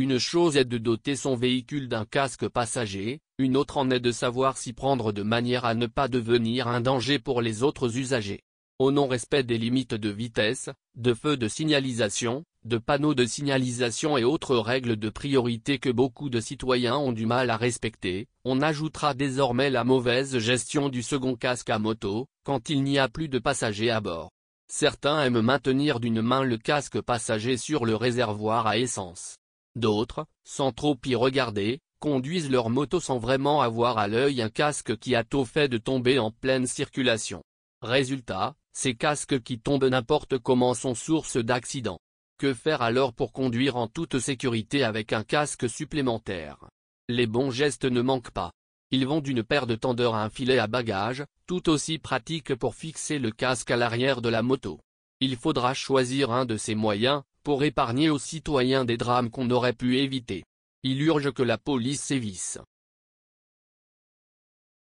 Une chose est de doter son véhicule d'un casque passager, une autre en est de savoir s'y prendre de manière à ne pas devenir un danger pour les autres usagers. Au non-respect des limites de vitesse, de feux de signalisation, de panneaux de signalisation et autres règles de priorité que beaucoup de citoyens ont du mal à respecter, on ajoutera désormais la mauvaise gestion du second casque à moto, quand il n'y a plus de passagers à bord. Certains aiment maintenir d'une main le casque passager sur le réservoir à essence. D'autres, sans trop y regarder, conduisent leur moto sans vraiment avoir à l'œil un casque qui a tôt fait de tomber en pleine circulation. Résultat, ces casques qui tombent n'importe comment sont source d'accidents. Que faire alors pour conduire en toute sécurité avec un casque supplémentaire Les bons gestes ne manquent pas. Ils vont d'une paire de tendeurs à un filet à bagages, tout aussi pratique pour fixer le casque à l'arrière de la moto. Il faudra choisir un de ces moyens, pour épargner aux citoyens des drames qu'on aurait pu éviter. Il urge que la police sévisse,